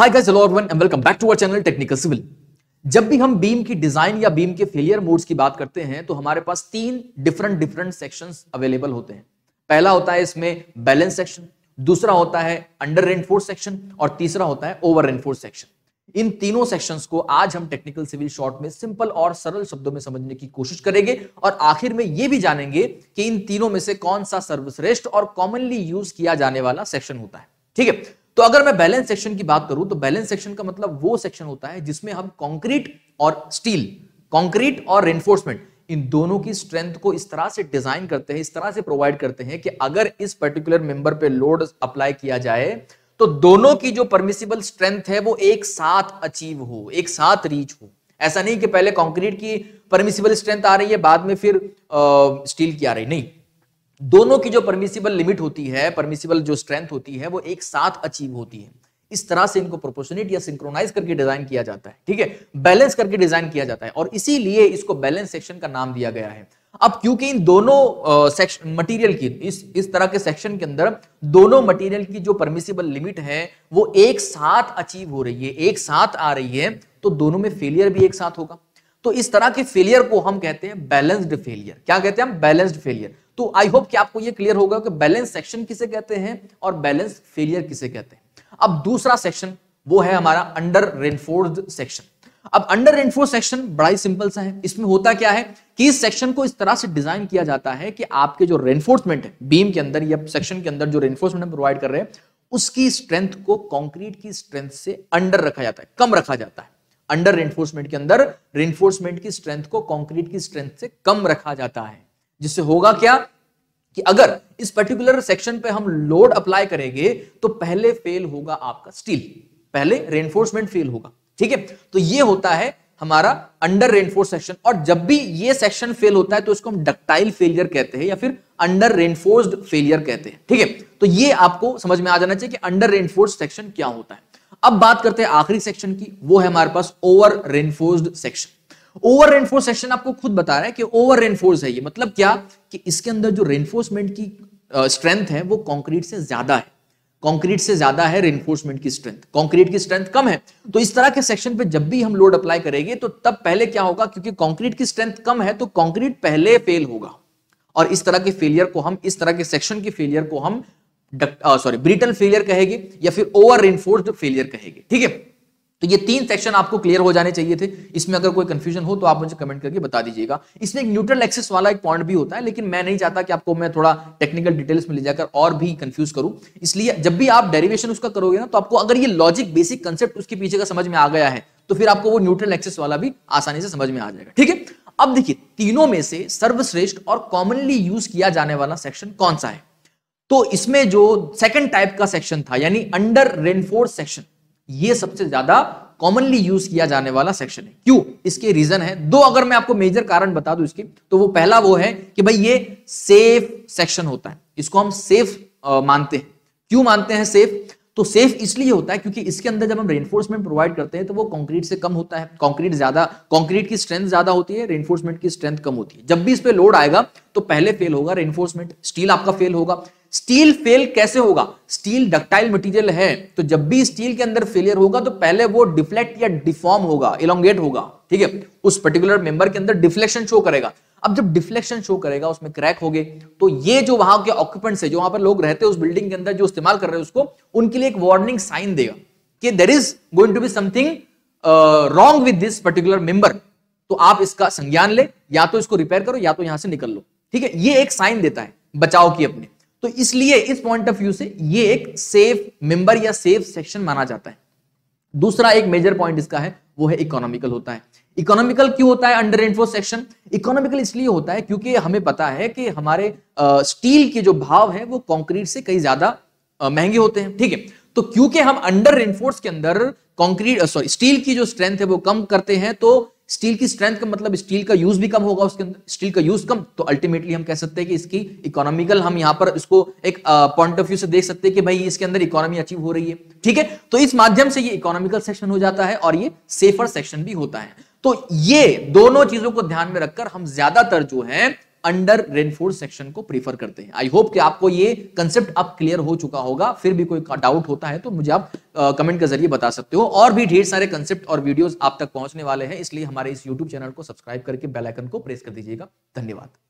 hi guys hello everyone and welcome back to our channel technical civil जब भी हम beam की design या बीम के फेलियर मोड्स की बात करते हैं तो हमारे पास तीन डिफरेंट डिफरेंट सेक्शंस अवेलेबल होते हैं पहला होता है इसमें बैलेंस सेक्शन दूसरा होता है अंडर रेनफोर्स सेक्शन और तीसरा होता है ओवर रेनफोर्स सेक्शन इन तीनों सेक्शंस को आज हम टेक्निकल सिविल शॉर्ट में सिंपल और सरल शब्दों में समझने की कोशिश करेंगे और आखिर में यह भी जानेंगे कि इन तीनों में से कौन सा सर्वश्रेष्ठ और कॉमनली यूज किया जाने वाला सेक्शन होता है ठीक है तो अगर मैं बैलेंस सेक्शन की बात करूं तो बैलेंस सेक्शन का मतलब वो सेक्शन होता है जिसमें हम कंक्रीट और स्टील कंक्रीट और रेनफोर्समेंट इन दोनों की स्ट्रेंथ को इस तरह से डिजाइन करते हैं इस तरह से प्रोवाइड करते हैं कि अगर इस पर्टिकुलर मेंबर पे लोड अप्लाई किया जाए तो दोनों की जो परमिसिबल स्ट्रेंथ है वो एक साथ अचीव हो एक साथ रीच हो ऐसा नहीं कि पहले कंक्रीट की परमिसिबल स्ट्रेंथ आ रही है बाद में फिर आ, स्टील की आ रही नहीं दोनों की जो परमिसिबल लिमिट होती है परमिसिबल जो स्ट्रेंथ होती है वो एक साथ अचीव होती है इस तरह से इनको प्रोपोर्शनिट या सिंक्रोनाइज करके डिजाइन किया जाता है ठीक है बैलेंस करके डिजाइन किया जाता है और इसीलिए इसको बैलेंस सेक्शन का नाम दिया गया है अब क्योंकि इन दोनों सेक्शन मटेरियल की इस इस तरह के सेक्शन के अंदर दोनों मटेरियल की जो परमिसिबल लिमिट है वो एक साथ अचीव हो रही है एक साथ आ रही है तो दोनों में फेलियर भी एक साथ होगा तो इस तरह के फेलियर को हम कहते हैं बैलेंस्ड फेलियर क्या कहते हैं हम बैलेंस्ड फेलियर तो आई होप कि आपको ये क्लियर होगा कि बैलेंस सेक्शन किसे कहते हैं और बैलेंस फेलियर किसे कहते हैं अब दूसरा सेक्शन वो है हमारा अंडर रेनफोर्स्ड सेक्शन अब अंडर रेनफोर्स सेक्शन बड़ा ही सिंपल सा है इसमें होता क्या है कि इस सेक्शन को इस तरह से डिजाइन किया जाता है कि आपके जो रेनफोर्समेंट है बीम के अंदर या सेक्शन के अंदर जो रेनफोर्समेंट हम प्रोवाइड कर रहे हैं उसकी स्ट्रेंथ को कंक्रीट की स्ट्रेंथ से अंडर रखा जाता है कम रखा जाता है अंडर रेनफोर्समेंट के अंदर रेनफोर्समेंट की स्ट्रेंथ को कॉन्क्रीट की स्ट्रेंथ से कम रखा जाता है जिससे होगा क्या कि अगर इस पर्टिकुलर सेक्शन पे हम लोड अप्लाई करेंगे तो पहले फेल होगा आपका स्टील पहले रेनफोर्समेंट फेल होगा ठीक है तो ये होता है हमारा अंडर रेनफोर्स सेक्शन और जब भी ये सेक्शन फेल होता है तो इसको हम डक्टाइल फेलियर कहते हैं या फिर अंडर रेनफोर्स फेलियर कहते हैं ठीक है तो ये आपको समझ में आ जाना चाहिए कि अंडर रेनफोर्स सेक्शन क्या होता है अब बात करते हैं आखिरी सेक्शन की वो है हमारे पास over reinforce section over reinforce section आपको खुद बता रहा है कि ओवर रेनफोर्स है ये मतलब क्या कि इसके अंदर जो रेनफोर्समेंट की स्ट्रेंथ uh, है वो कॉन्क्रीट से ज्यादा है कंक्रीट से ज्यादा है रेनफोर्समेंट की स्ट्रेंथ कंक्रीट की स्ट्रेंथ कम है तो इस तरह के सेक्शन पे जब भी हम लोड अप्लाई करेंगे तो तब पहले क्या होगा क्योंकि कंक्रीट की स्ट्रेंथ कम है तो कंक्रीट पहले फेल होगा और इस तरह के फेलियर को हम इस तरह के सेक्शन के फेलियर को हम सॉरी ब्रिटन फेलियर कहेगी या फिर ओवर इनफोर्स फेलियर कहेगी ठीक है तो ये तीन सेक्शन आपको क्लियर हो जाने चाहिए थे इसमें अगर कोई कंफ्यूजन हो तो आप मुझे कमेंट करके बता दीजिएगा इसमें एक न्यूट्रल एक्सेस वाला एक पॉइंट भी होता है लेकिन मैं नहीं चाहता कि आपको मैं थोड़ा टेक्निकल डिटेल्स में ले जाकर और भी कंफ्यूज करूं इसलिए जब भी आप डेरिवेशन उसका करोगे ना तो आपको अगर ये लॉजिक बेसिक कंसेप्ट उसके पीछे का समझ में आ गया है तो फिर आपको वो न्यूट्रल एक्सेस वाला भी आसानी से समझ में आ जाएगा ठीक है अब देखिए तीनों में से सर्वश्रेष्ठ और कॉमनली यूज किया जाने वाला सेक्शन कौन सा है तो इसमें जो सेकंड टाइप का सेक्शन था यानी अंडर रेनफोर्स सेक्शन ये सबसे ज्यादा कॉमनली यूज किया जाने वाला सेक्शन है क्यों इसके रीजन है दो अगर मैं आपको मेजर कारण बता दू इसके तो वो पहला वो है कि भाई ये सेफ सेक्शन होता है इसको हम सेफ मानते हैं क्यों मानते हैं सेफ तो सेफ इसलिए होता है क्योंकि इसके अंदर जब हम रेनफोर्समेंट प्रोवाइड करते हैं तो वो कंक्रीट से कम होता है कंक्रीट ज्यादा कंक्रीट की स्ट्रेंथ ज्यादा होती है रेनफोर्समेंट की स्ट्रेंथ कम होती है जब भी इस पर लोड आएगा तो पहले फेल होगा रेनफोर्समेंट स्टील आपका फेल होगा स्टील फेल कैसे होगा स्टील डक्टाइल मटेरियल है तो जब भी स्टील के अंदर फेलियर होगा तो पहले वो डिफ्लेक्ट या डिफॉर्म होगा इलांगेट होगा ठीक है उस पर्टिकुलर मेंबर के अंदर डिफ्लेक्शन शो करेगा अब जब डिफ्लेक्शन शो करेगा उसमें क्रैक हो गए तो ये जो वहां के ऑक्यूपेंट्स है जो वहां पर लोग रहते हैं उस बिल्डिंग के अंदर जो इस्तेमाल कर रहे हैं उसको उनके लिए एक वार्निंग साइन देगा कि there is going to be something wrong with this particular member तो आप इसका संज्ञान ले या तो इसको रिपेयर करो या तो यहां से निकल लो ठीक है ये एक साइन देता है बचाव की अपने तो इसलिए इस पॉइंट ऑफ व्यू से ये एक सेफ मेंबर या सेफ सेक्शन माना जाता है दूसरा एक मेजर पॉइंट इसका है वो है इकोनॉमिकल होता है इकोनॉमिकल क्यों होता है अंडर रेनफोर्स सेक्शन इकोनॉमिकल इसलिए होता है क्योंकि हमें पता है कि हमारे स्टील के जो भाव है वो कॉन्क्रीट से कहीं ज्यादा महंगे होते हैं ठीक है तो क्योंकि हम अंडर रेनफोर्स के अंदर कंक्रीट सॉरी स्टील की जो स्ट्रेंथ है वो कम करते हैं तो स्टील की स्ट्रेंथ का मतलब स्टील का यूज भी कम होगा उसके अंदर स्टील का यूज कम तो अल्टीमेटली हम कह सकते हैं कि इसकी इकोनॉमिकल हम यहाँ पर इसको एक पॉइंट ऑफ व्यू से देख सकते हैं कि भाई इसके अंदर इकोनॉमी अचीव हो रही है ठीक है तो इस माध्यम से ये इकोनॉमिकल सेक्शन हो जाता है और ये सेफर सेक्शन भी होता है तो ये दोनों चीजों को ध्यान में रखकर हम ज्यादातर जो है अंडर रेनफोर्स सेक्शन को प्रीफर करते हैं आई होप कि आपको ये कंसेप्ट अब क्लियर हो चुका होगा फिर भी कोई डाउट होता है तो मुझे आप कमेंट के जरिए बता सकते हो और भी ढेर सारे कंसेप्ट और वीडियोस आप तक पहुंचने वाले हैं इसलिए हमारे इस यूट्यूब चैनल को सब्सक्राइब करके बेलाइकन को प्रेस कर दीजिएगा धन्यवाद